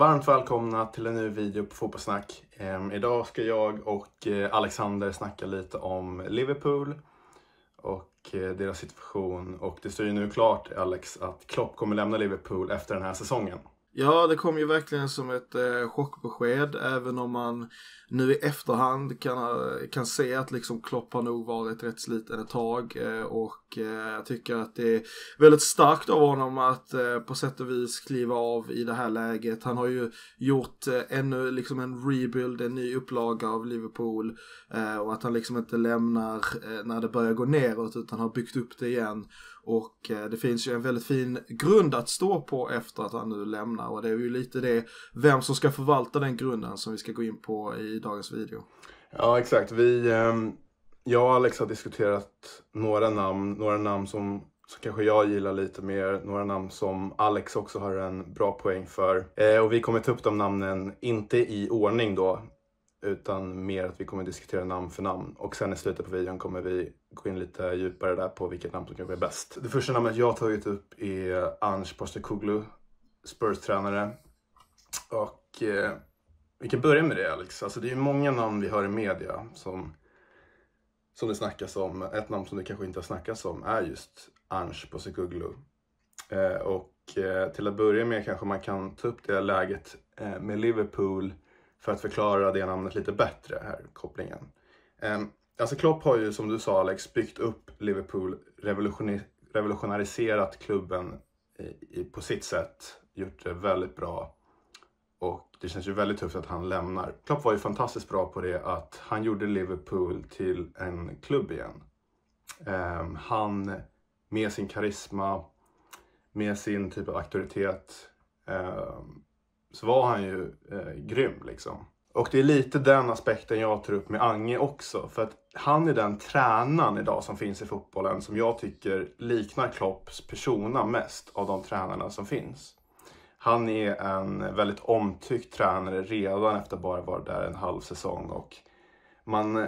Varmt välkomna till en ny video på Fotbollssnack. Ehm, idag ska jag och eh, Alexander snacka lite om Liverpool och eh, deras situation. Och det står ju nu klart, Alex, att Klopp kommer lämna Liverpool efter den här säsongen. Ja, det kom ju verkligen som ett eh, chockbesked, även om man nu i efterhand kan, eh, kan se att liksom Klopp har nog varit rätt sliten ett tag eh, och eh, jag tycker att det är väldigt starkt av honom att eh, på sätt och vis kliva av i det här läget. Han har ju gjort eh, ännu liksom en rebuild, en ny upplaga av Liverpool och att han liksom inte lämnar när det börjar gå neråt utan har byggt upp det igen. Och eh, det finns ju en väldigt fin grund att stå på efter att han nu lämnar och det är ju lite det vem som ska förvalta den grunden som vi ska gå in på i dagens video. Ja exakt, vi, ehm, jag och Alex har diskuterat några namn, några namn som så kanske jag gillar lite mer. Några namn som Alex också har en bra poäng för. Eh, och vi kommer ta upp de namnen, inte i ordning då, utan mer att vi kommer diskutera namn för namn. Och sen i slutet på videon kommer vi gå in lite djupare där på vilket namn som kanske är bäst. Det första namnet jag har tagit upp är Ange Postecoglou, Spurs-tränare. Och eh, vi kan börja med det Alex. Alltså det är ju många namn vi hör i media som, som det snackas om. Ett namn som det kanske inte har snackats om är just Ange Postecoglou. Eh, och eh, till att börja med kanske man kan ta upp det läget eh, med Liverpool för att förklara det namnet lite bättre, här kopplingen. Ehm, alltså Klopp har ju som du sa Alex byggt upp Liverpool, revolutionariserat klubben eh, på sitt sätt, gjort det väldigt bra. Och det känns ju väldigt tufft att han lämnar. Klopp var ju fantastiskt bra på det att han gjorde Liverpool till en klubb igen. Ehm, han med sin karisma, med sin typ av auktoritet ehm, så var han ju eh, grym liksom. Och det är lite den aspekten jag tar upp med Ange också. För att han är den tränaren idag som finns i fotbollen som jag tycker liknar Klopps persona mest av de tränarna som finns. Han är en väldigt omtyckt tränare redan efter bara varit där en halv säsong. Och man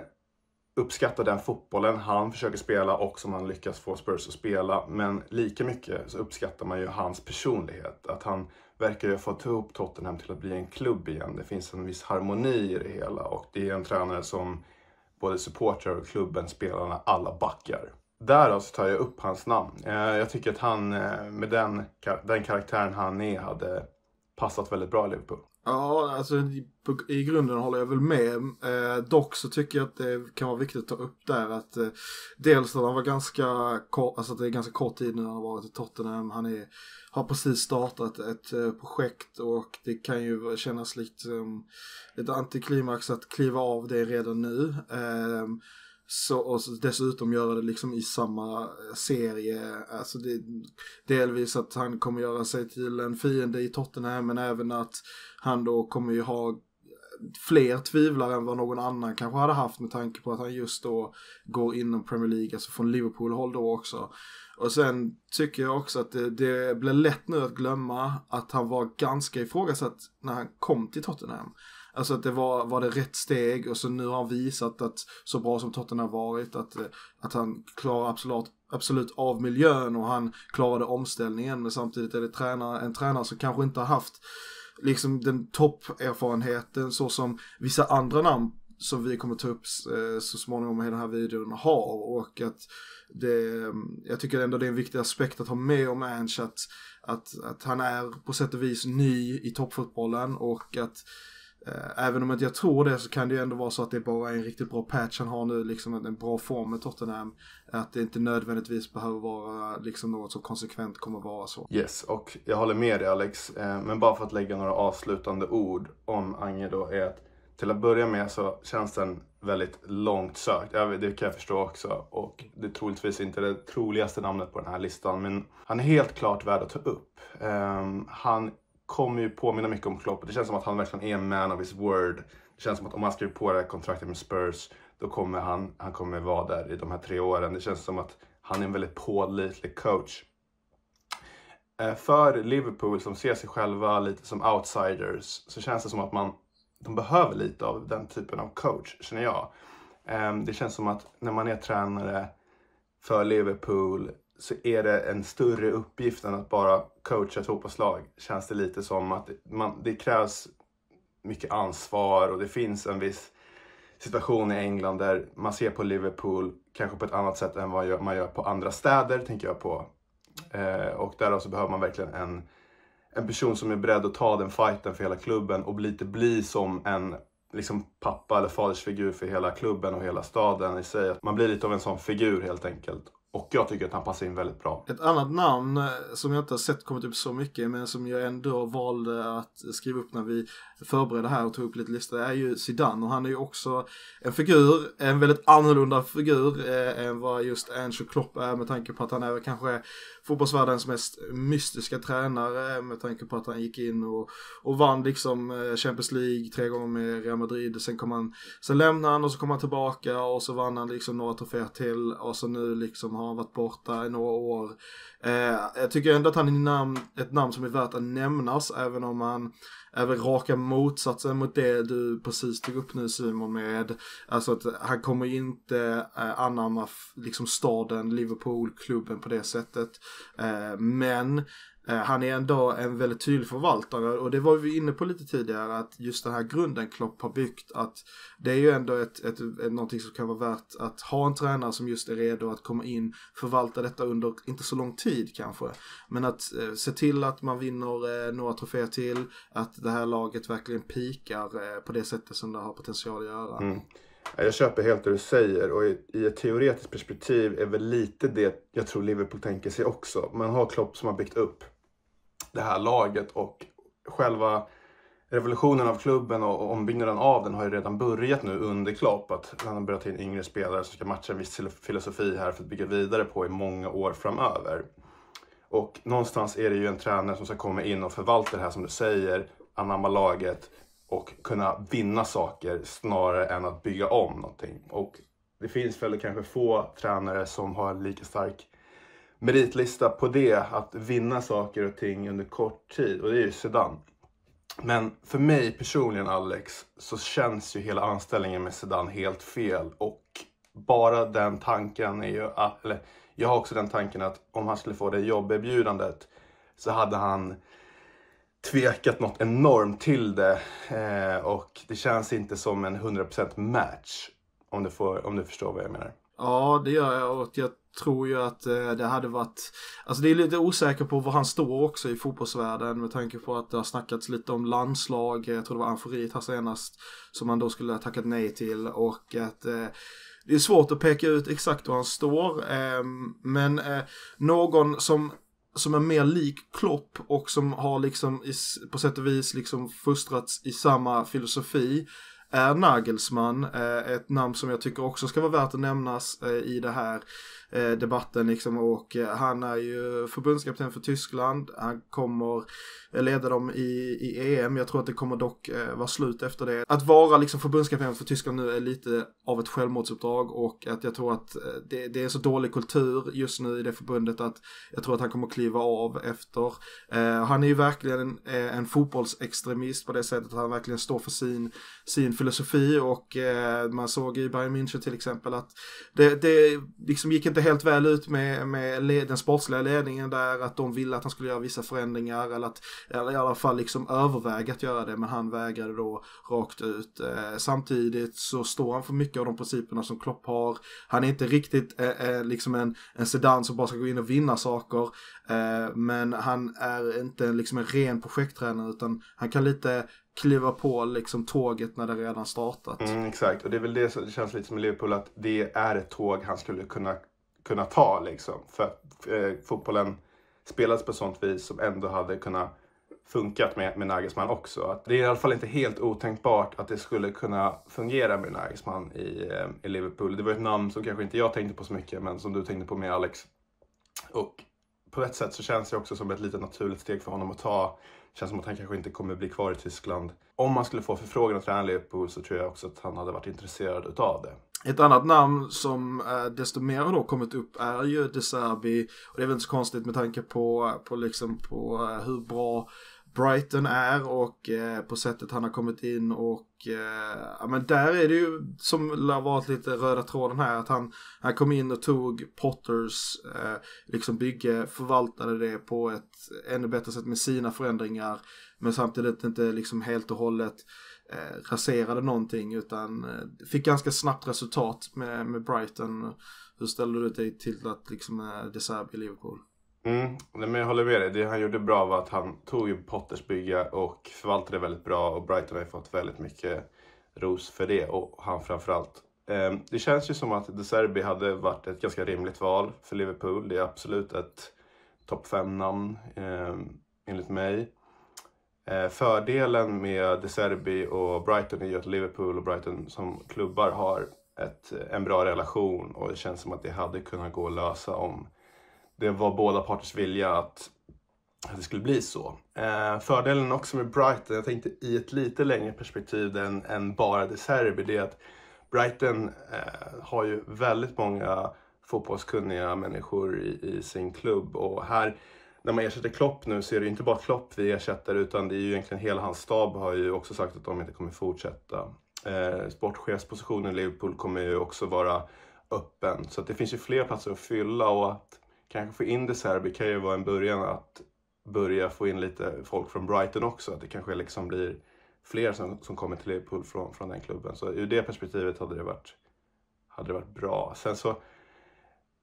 uppskattar den fotbollen han försöker spela och som han lyckas få Spurs att spela. Men lika mycket så uppskattar man ju hans personlighet. Att han verkar ju ha fått ihop Tottenham till att bli en klubb igen. Det finns en viss harmoni i det hela och det är en tränare som både supportrar och klubben, spelarna, alla backar. Därav så tar jag upp hans namn. Eh, jag tycker att han eh, med den, den karaktären han är hade passat väldigt bra i Liverpool. Ja, alltså i, i grunden håller jag väl med. Eh, dock så tycker jag att det kan vara viktigt att ta upp där att eh, dels att han var ganska kort, alltså att det är ganska kort tid nu han har varit i Tottenham. Han är, har precis startat ett eh, projekt och det kan ju kännas lite um, ett antiklimax att kliva av det redan nu. Eh, så, och dessutom göra det liksom i samma eh, serie. Alltså det, delvis att han kommer göra sig till en fiende i Tottenham men även att han då kommer ju ha fler tvivlare än vad någon annan kanske hade haft med tanke på att han just då går inom Premier League, alltså från Liverpool-håll då också. Och sen tycker jag också att det, det blir lätt nu att glömma att han var ganska ifrågasatt när han kom till Tottenham. Alltså att det var, var det rätt steg och så nu har han visat att så bra som Tottenham varit att, att han klarar absolut, absolut av miljön och han klarade omställningen men samtidigt är det tränare, en tränare som kanske inte har haft liksom den topperfarenheten så som vissa andra namn som vi kommer ta upp eh, så småningom i den här videon har och att det, jag tycker ändå det är en viktig aspekt att ha med om Ange att, att, att han är på sätt och vis ny i toppfotbollen och att Eh, även om inte jag tror det så kan det ju ändå vara så att det bara är en riktigt bra patch han har nu, liksom en, bra form med Tottenham. Att det inte nödvändigtvis behöver vara liksom något som konsekvent kommer vara så. Yes, och jag håller med dig Alex. Eh, men bara för att lägga några avslutande ord om Ange då är att till att börja med så känns den väldigt långt sökt. Det kan jag förstå också. Och det är troligtvis inte det troligaste namnet på den här listan. Men han är helt klart värd att ta upp. Ehm, han kommer ju påminna mycket om Klopp. Det känns som att han verkligen är en man of his word. Det känns som att om han skriver på det här kontraktet med Spurs, då kommer han, han kommer vara där i de här tre åren. Det känns som att han är en väldigt pålitlig coach. Eh, för Liverpool som ser sig själva lite som outsiders så känns det som att man, de behöver lite av den typen av coach, känner jag. Ehm, det känns som att när man är tränare för Liverpool så är det en större uppgift än att bara coacha ett fotbollslag. Känns det lite som att man, det krävs mycket ansvar och det finns en viss situation i England där man ser på Liverpool kanske på ett annat sätt än vad man gör på andra städer, tänker jag på. Eh, och därav så behöver man verkligen en, en person som är beredd att ta den fighten för hela klubben och lite bli som en liksom pappa eller fadersfigur för hela klubben och hela staden i sig. Att man blir lite av en sån figur helt enkelt. Och jag tycker att han passar in väldigt bra. Ett annat namn eh, som jag inte har sett kommit upp så mycket men som jag ändå valde att skriva upp när vi förberedde här och tog upp lite listor är ju Zidane och han är ju också en figur, en väldigt annorlunda figur eh, än vad just Angel Klopp är med tanke på att han är kanske fotbollsvärldens mest mystiska tränare eh, med tanke på att han gick in och, och vann liksom eh, Champions League tre gånger med Real Madrid. Sen, kom han, sen lämnade han och så kom han tillbaka och så vann han liksom några troféer till och så nu liksom har han varit borta i några år. Eh, jag tycker ändå att han är namn, ett namn som är värt att nämnas även om han även raka motsatsen mot det du precis tog upp nu Simon med. Alltså att han kommer inte eh, anamma liksom staden, Liverpool, klubben på det sättet. Eh, men Eh, han är ändå en väldigt tydlig förvaltare och det var vi inne på lite tidigare att just den här grunden Klopp har byggt att det är ju ändå ett, ett, ett, någonting som kan vara värt att ha en tränare som just är redo att komma in, förvalta detta under inte så lång tid kanske, men att eh, se till att man vinner eh, några troféer till, att det här laget verkligen pikar eh, på det sättet som det har potential att göra. Mm. Jag köper helt det du säger och i ett teoretiskt perspektiv är väl lite det jag tror Liverpool tänker sig också. Man har Klopp som har byggt upp det här laget och själva revolutionen av klubben och ombyggnaden av den har ju redan börjat nu under Klopp. Att han har börjat in yngre spelare som ska matcha en viss filosofi här för att bygga vidare på i många år framöver. Och någonstans är det ju en tränare som ska komma in och förvalta det här som du säger, anamma laget och kunna vinna saker snarare än att bygga om någonting. Och det finns väl kanske få tränare som har lika stark meritlista på det, att vinna saker och ting under kort tid. Och det är ju Sedan. Men för mig personligen Alex, så känns ju hela anställningen med Sedan helt fel. Och bara den tanken är ju, att, ah, eller jag har också den tanken att om han skulle få det jobberbjudandet så hade han tvekat något enormt till det. Eh, och det känns inte som en 100% match. Om du, får, om du förstår vad jag menar. Ja, det gör jag och jag tror ju att eh, det hade varit, alltså det är lite osäker på var han står också i fotbollsvärlden med tanke på att det har snackats lite om landslag, jag tror det var Anforit här senast, som han då skulle ha tackat nej till och att eh, det är svårt att peka ut exakt var han står, ehm, men eh, någon som som är mer lik Klopp och som har liksom på sätt och vis liksom fostrats i samma filosofi är Nagelsmann. Eh, ett namn som jag tycker också ska vara värt att nämnas eh, i det här. Eh, debatten liksom och eh, han är ju förbundskapten för Tyskland. Han kommer eh, leda dem i, i EM. Jag tror att det kommer dock vara slut efter det. Att vara liksom förbundskapten för Tyskland nu är lite av ett självmordsuppdrag och att jag tror att det, det är så dålig kultur just nu i det förbundet att jag tror att han kommer kliva av efter. Han är ju verkligen en, en fotbollsextremist på det sättet att han verkligen står för sin, sin filosofi och man såg i Bayern München till exempel att det, det liksom gick inte helt väl ut med, med led, den sportsliga ledningen där, att de ville att han skulle göra vissa förändringar eller, att, eller i alla fall liksom överväga att göra det, men han vägrade då rakt ut. Eh, samtidigt så står han för mycket av de principerna som Klopp har. Han är inte riktigt eh, eh liksom en, en sedan som bara ska gå in och vinna saker, eh, men han är inte liksom en ren projekttränare utan han kan lite kliva på liksom tåget när det redan startat. Mm, exakt, och det är väl det som känns lite som Liverpool, att det är ett tåg han skulle kunna kunna ta liksom. För att eh, fotbollen spelades på sånt vis som ändå hade kunnat funkat med, med Nagelsmann också. Att det är i alla fall inte helt otänkbart att det skulle kunna fungera med Nagelsmann i, eh, i Liverpool. Det var ett namn som kanske inte jag tänkte på så mycket, men som du tänkte på med Alex. Och på ett sätt så känns det också som ett litet naturligt steg för honom att ta. Det känns som att han kanske inte kommer bli kvar i Tyskland. Om han skulle få förfrågan att träna Liverpool så tror jag också att han hade varit intresserad utav det. Ett annat namn som eh, desto mer har kommit upp är ju De Serbi. Och det är väl inte så konstigt med tanke på, på, liksom på eh, hur bra Brighton är och eh, på sättet han har kommit in och eh, ja men där är det ju som lär varit lite röda tråden här att han, han kom in och tog Potters eh, liksom bygge, förvaltade det på ett ännu bättre sätt med sina förändringar men samtidigt inte liksom helt och hållet eh, raserade någonting utan eh, fick ganska snabbt resultat med, med Brighton. Hur ställde du dig till att liksom eh, De Serbi i Liverpool? Mm, men jag håller med dig. Det han gjorde bra var att han tog ju Potters bygga och förvaltade väldigt bra och Brighton har ju fått väldigt mycket ros för det och han framförallt. Ehm, det känns ju som att De Serbi hade varit ett ganska rimligt val för Liverpool. Det är absolut ett topp 5-namn ehm, enligt mig. Eh, fördelen med De Serbi och Brighton är ju att Liverpool och Brighton som klubbar har ett, eh, en bra relation och det känns som att det hade kunnat gå att lösa om det var båda parters vilja att, att det skulle bli så. Eh, fördelen också med Brighton, jag tänkte i ett lite längre perspektiv än, än bara De Serbi, det är att Brighton har ju väldigt många fotbollskunniga människor i, i sin klubb och här när man ersätter Klopp nu så är det inte bara Klopp vi ersätter utan det är ju egentligen hela hans stab har ju också sagt att de inte kommer fortsätta. Eh, sportchefspositionen i Liverpool kommer ju också vara öppen så det finns ju fler platser att fylla och att kanske få in De Serbi kan ju vara en början att börja få in lite folk från Brighton också. Att det kanske liksom blir fler som, som kommer till Liverpool från, från den klubben. Så ur det perspektivet hade det varit, hade det varit bra. Sen så,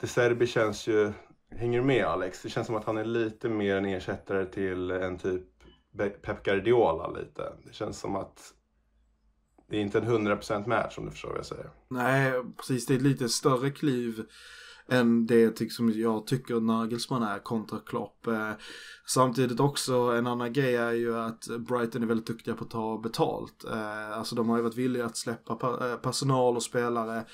De Serbi känns ju Hänger du med Alex? Det känns som att han är lite mer en ersättare till en typ Pep Guardiola lite. Det känns som att det är inte en 100% match om du förstår vad jag säger. Nej, precis. Det är ett lite större kliv än det som jag tycker Nagelsmann är kontra Klopp. Eh, Samtidigt också en annan grej är ju att Brighton är väldigt duktiga på att ta betalt. Eh, alltså de har ju varit villiga att släppa eh, personal och spelare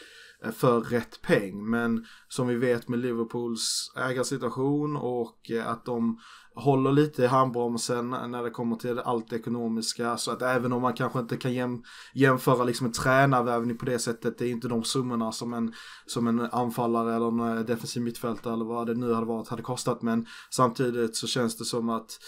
eh, för rätt peng. Men som vi vet med Liverpools ägarsituation och att de håller lite i handbromsen när det kommer till allt det ekonomiska. Så att även om man kanske inte kan jäm, jämföra liksom en tränarvärvning på det sättet, det är inte de summorna som en, som en anfallare eller en defensiv mittfältare eller vad det nu hade varit hade kostat. Men samtidigt så känns det det som att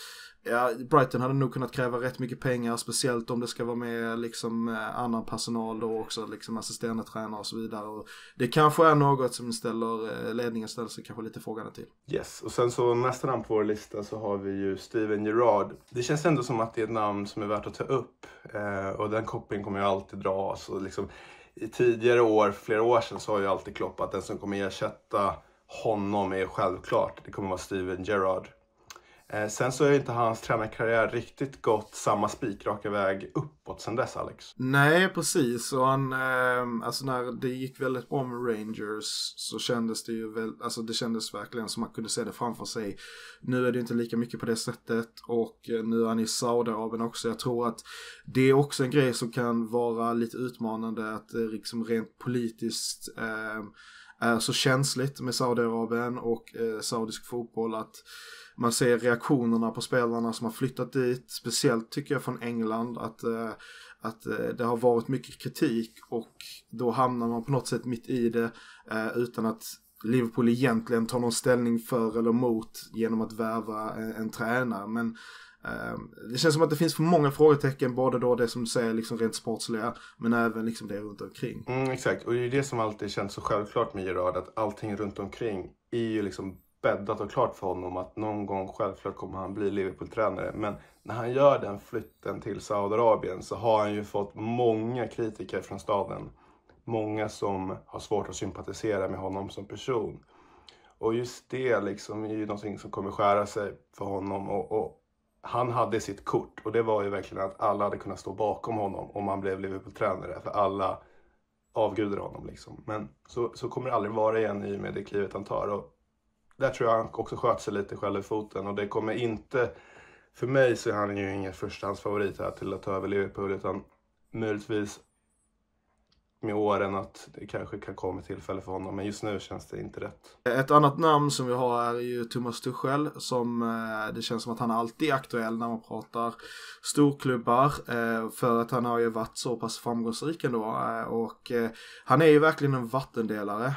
ja, Brighton hade nog kunnat kräva rätt mycket pengar, speciellt om det ska vara med liksom eh, annan personal då också, liksom assisterande och så vidare. Och det kanske är något som ställer, eh, ledningen ställer sig kanske lite frågande till. Yes, och sen så nästa namn på vår lista så har vi ju Steven Gerrard. Det känns ändå som att det är ett namn som är värt att ta upp eh, och den kopplingen kommer ju alltid dras. Och liksom, I tidigare år, för flera år sedan, så har ju alltid Klopp att den som kommer ersätta honom är självklart, det kommer vara Steven Gerrard. Eh, sen så har inte hans tränarkarriär riktigt gått samma spikraka väg uppåt sen dess Alex. Nej precis och han, ehm, alltså när det gick väldigt bra med Rangers så kändes det ju väl, alltså det kändes verkligen som man kunde se det framför sig. Nu är det inte lika mycket på det sättet och eh, nu är han i Saudiarabien också. Jag tror att det är också en grej som kan vara lite utmanande att eh, liksom rent politiskt ehm, är så känsligt med Saudiarabien och saudisk fotboll att man ser reaktionerna på spelarna som har flyttat dit, speciellt tycker jag från England att, eh, att eh, det har varit mycket kritik och då hamnar man på något sätt mitt i det eh, utan att Liverpool egentligen tar någon ställning för eller mot genom att värva en, en tränare. Men ehm, det känns som att det finns för många frågetecken, både då det som du säger liksom rent sportsliga, men även liksom det runt omkring. Mm, exakt, och det är det som alltid känns så självklart med Gerard, att allting runt omkring är ju liksom bäddat och klart för honom att någon gång självklart kommer han bli Liverpool-tränare. Men när han gör den flytten till Saudiarabien så har han ju fått många kritiker från staden. Många som har svårt att sympatisera med honom som person. Och just det liksom är ju någonting som kommer skära sig för honom. Och, och, han hade sitt kort och det var ju verkligen att alla hade kunnat stå bakom honom om han blev Liverpool-tränare. För alla avgudar honom liksom. Men så, så kommer det aldrig vara igen i och med det klivet han tar. Och där tror jag han också sköt sig lite själv i foten och det kommer inte... För mig så är han ju ingen förstahandsfavorit här till att ta över Liverpool utan möjligtvis med åren att det kanske kan komma tillfälle för honom. Men just nu känns det inte rätt. Ett annat namn som vi har är ju Thomas Tuchel som eh, det känns som att han alltid är aktuell när man pratar storklubbar. Eh, för att han har ju varit så pass framgångsrik ändå. Eh, och han är ju verkligen en vattendelare.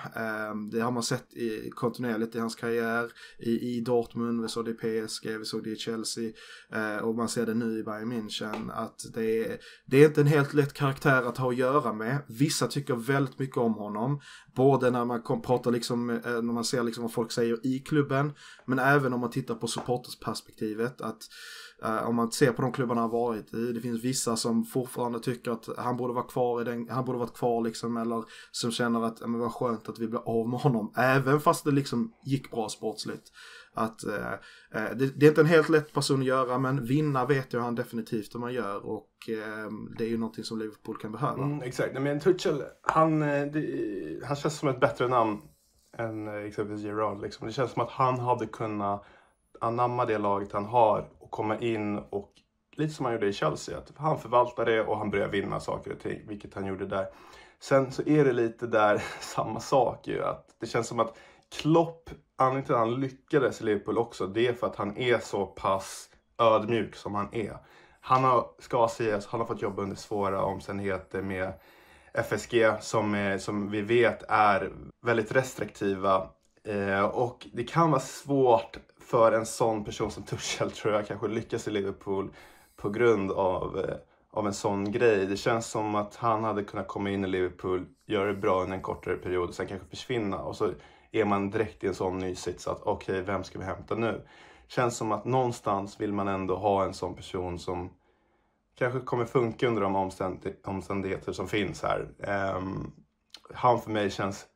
Det har man sett i, kontinuerligt i hans karriär. I, i Dortmund, vi såg det i PSG, vi såg det i Chelsea. Och man ser det nu i Bayern München. Att det är, det är inte en helt lätt karaktär att ha att göra med. Vi vissa tycker väldigt mycket om honom. Både när man kom, pratar liksom, eh, när man ser liksom vad folk säger i klubben, men även om man tittar på supportersperspektivet. Att, uh, om man ser på de klubbarna han varit i, det finns vissa som fortfarande tycker att han borde vara kvar i den, han borde varit kvar liksom, eller som känner att, men vad skönt att vi blev av med honom, även fast det liksom gick bra sportsligt. Att, eh, eh, det, det, är inte en helt lätt person att göra men vinna vet jag han definitivt hur man gör och eh, det är ju någonting som Liverpool kan behöva. Mm, exakt, men Tuchel han, eh, det, han känns som ett bättre namn än eh, exempelvis Gerard. Liksom. Det känns som att han hade kunnat anamma det laget han har och komma in och lite som han gjorde i Chelsea, att han förvaltar det och han börjar vinna saker och ting, vilket han gjorde där. Sen så är det lite där samma sak ju, att det känns som att Klopp anledningen till att han lyckades i Liverpool också, det är för att han är så pass ödmjuk som han är. Han har, ska sägas, han har fått jobba under svåra omständigheter med FSG som, eh, som vi vet är väldigt restriktiva. Eh, och det kan vara svårt för en sån person som Tuchel tror jag kanske lyckas i Liverpool på grund av, eh, av en sån grej. Det känns som att han hade kunnat komma in i Liverpool, göra det bra under en kortare period och sen kanske försvinna. Och så är man direkt i en sån ny sits att okej, okay, vem ska vi hämta nu? Känns som att någonstans vill man ändå ha en sån person som kanske kommer funka under de omständ omständigheter som finns här. Um, han för mig känns,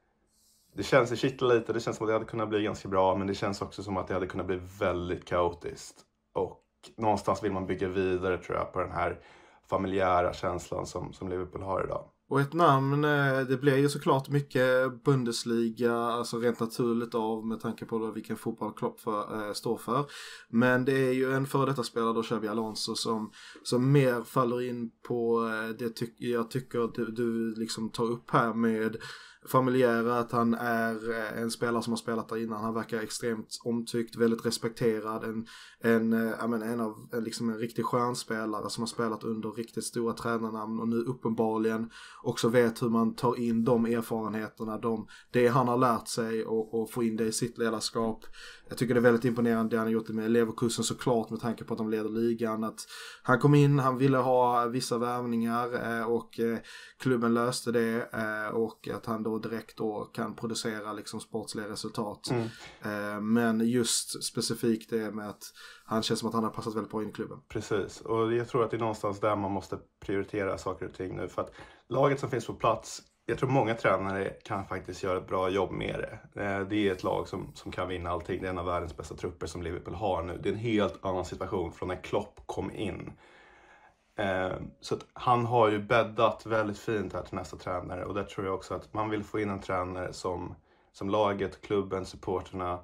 det känns, det kittlar lite, det känns som att det hade kunnat bli ganska bra men det känns också som att det hade kunnat bli väldigt kaotiskt. Och någonstans vill man bygga vidare tror jag på den här familjära känslan som, som Liverpool har idag. Och ett namn, eh, det blir ju såklart mycket Bundesliga, alltså rent naturligt av med tanke på då vilken fotboll Klopp för, äh, står för. Men det är ju en före detta spelare då, Xabi Alonso, som, som mer faller in på eh, det ty jag tycker du, du liksom tar upp här med familjära, att han är eh, en spelare som har spelat där innan. Han verkar extremt omtyckt, väldigt respekterad, en, en, eh, ja, en, av, en, liksom en riktig stjärnspelare som har spelat under riktigt stora tränarnamn och nu uppenbarligen också vet hur man tar in de erfarenheterna, de, det han har lärt sig och, och få in det i sitt ledarskap. Jag tycker det är väldigt imponerande det han har gjort med Leverkusen såklart med tanke på att de leder ligan. Att han kom in, han ville ha vissa värvningar eh, och klubben löste det och att han då då direkt då kan producera liksom sportsliga resultat. Mm. Eh, men just specifikt det med att han känns som att han har passat väldigt bra in i klubben. Precis, och jag tror att det är någonstans där man måste prioritera saker och ting nu. För att laget som finns på plats, jag tror många tränare kan faktiskt göra ett bra jobb med det. Eh, det är ett lag som, som kan vinna allting. Det är en av världens bästa trupper som Liverpool har nu. Det är en helt annan situation från när Klopp kom in. Eh, så han har ju bäddat väldigt fint här till nästa tränare och där tror jag också att man vill få in en tränare som, som laget, klubben, supporterna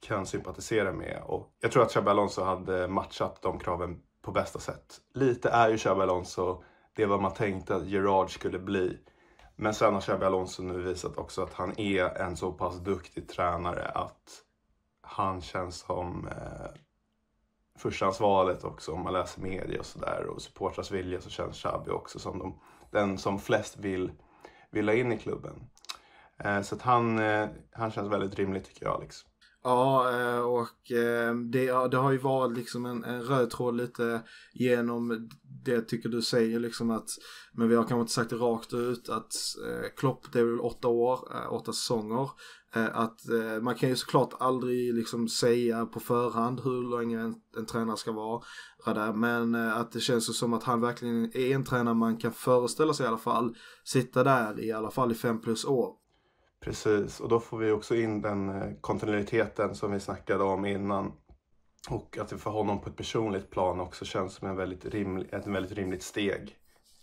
kan sympatisera med. Och jag tror att Xabi Alonso hade matchat de kraven på bästa sätt. Lite är ju Xabi Alonso det var man tänkte att Gerard skulle bli. Men sen har Xabi Alonso nu visat också att han är en så pass duktig tränare att han känns som eh, förstahandsvalet också om man läser media och sådär. Och supportrars vilja så känns Xabi också som de, den som flest vill, vill ha in i klubben. Eh, så att han, eh, han känns väldigt rimlig tycker jag Alex. Ja, eh, och det, det har ju varit liksom en, en röd tråd lite genom det tycker du säger liksom att, men vi har kanske inte sagt det rakt ut, att eh, Klopp det är väl åtta år, eh, åtta säsonger. Eh, att eh, man kan ju såklart aldrig liksom säga på förhand hur länge en, en tränare ska vara där. Men eh, att det känns som att han verkligen är en tränare man kan föreställa sig i alla fall sitta där i alla fall i fem plus år. Precis, och då får vi också in den eh, kontinuiteten som vi snackade om innan. Och att det för honom på ett personligt plan också känns som en väldigt rimlig, ett väldigt rimligt steg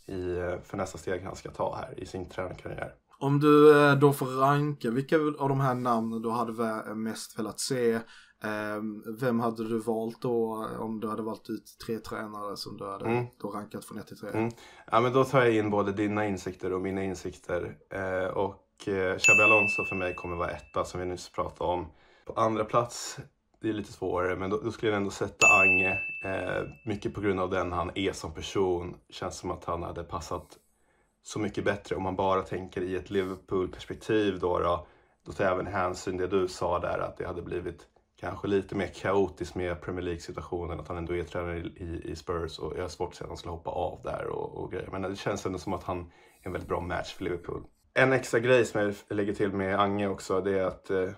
i, eh, för nästa steg han ska ta här i sin tränarkarriär. Om du eh, då får ranka, vilka av de här namnen du hade mest velat se? Ehm, vem hade du valt då eh, om du hade valt ut tre tränare som du hade mm. då rankat från 1 till 3? Mm. Ja men då tar jag in både dina insikter och mina insikter. Och Xabi Alonso för mig kommer vara etta som vi nyss pratade om. På andra plats det är lite svårare, men då, då skulle jag ändå sätta Ange. Eh, mycket på grund av den han är som person. Känns som att han hade passat så mycket bättre om man bara tänker i ett Liverpool-perspektiv då. Då, då tar jag även hänsyn det du sa där att det hade blivit kanske lite mer kaotiskt med Premier League-situationen. Att han ändå är tränare i, i Spurs och jag har svårt att se att han skulle hoppa av där och, och grejer. Men det känns ändå som att han är en väldigt bra match för Liverpool. En extra grej som jag lägger till med Ange också, det är att eh,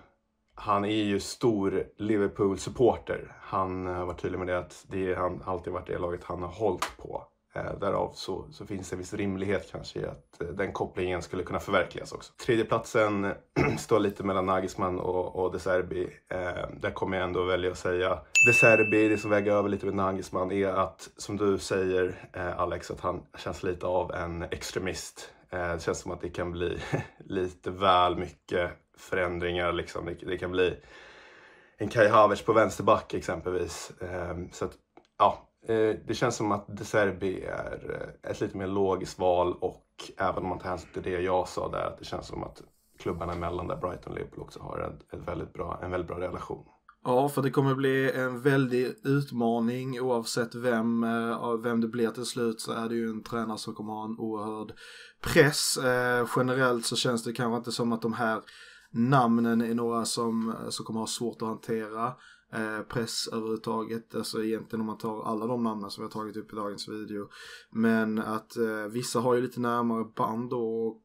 han är ju stor Liverpool-supporter. Han har eh, varit tydlig med det att det är han alltid varit det laget han har hållit på. Eh, därav så, så, finns det en viss rimlighet kanske i att eh, den kopplingen skulle kunna förverkligas också. Tredjeplatsen står lite mellan Nagisman och, och De Serbi. Eh, där kommer jag ändå välja att säga De Serbi, det som väger över lite med Nagisman är att, som du säger Alex, att han känns lite av en extremist. Eh, det känns som att det kan bli lite väl mycket förändringar. Liksom. Det, det kan bli en Kai Havertz på vänsterback exempelvis. Ehm, så att, ja, eh, det känns som att De Serbi är eh, ett lite mer logiskt val och även om man tar hänsyn till det jag sa där, att det känns som att klubbarna emellan där Brighton och Liverpool också har en, väldigt bra, en väldigt bra relation. Ja, för det kommer bli en väldig utmaning oavsett vem, eh, vem det blir till slut så är det ju en tränare som kommer ha en oerhörd press. Eh, generellt så känns det kanske inte som att de här namnen är några som, eh, som kommer ha svårt att hantera press överhuvudtaget. Alltså egentligen om man tar alla de namnen som vi har tagit upp i dagens video. Men att vissa har ju lite närmare band och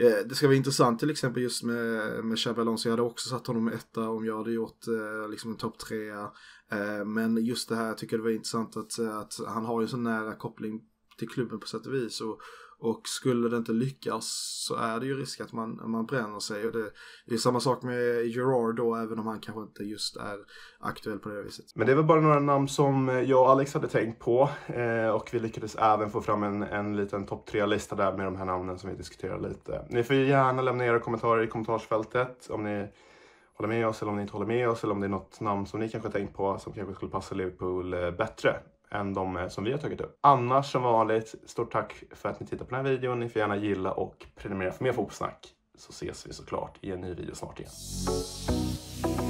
Eh, det ska vara intressant till exempel just med, med Xabi Alonso. Jag hade också satt honom etta om jag hade gjort eh, liksom en topp trea. Eh, men just det här, jag tycker det var intressant att, eh, att han har ju så nära koppling till klubben på sätt och vis. Och, och skulle det inte lyckas så är det ju risk att man, man bränner sig. Och det, det är samma sak med Gerard då, även om han kanske inte just är aktuell på det viset. Men det var bara några namn som eh, jag och Alex hade tänkt på. Eh, och vi lyckades även få fram en, en liten topp tre-lista där med de här namnen som vi diskuterar lite. Ni får gärna lämna era kommentarer i kommentarsfältet om ni håller med oss eller om ni inte håller med oss eller om det är något namn som ni kanske har tänkt på som kanske skulle passa Liverpool eh, bättre än de eh, som vi har tagit upp. Annars som vanligt, stort tack för att ni tittar på den här videon. Ni får gärna gilla och prenumerera för mer fotbollssnack så ses vi såklart i en ny video snart igen.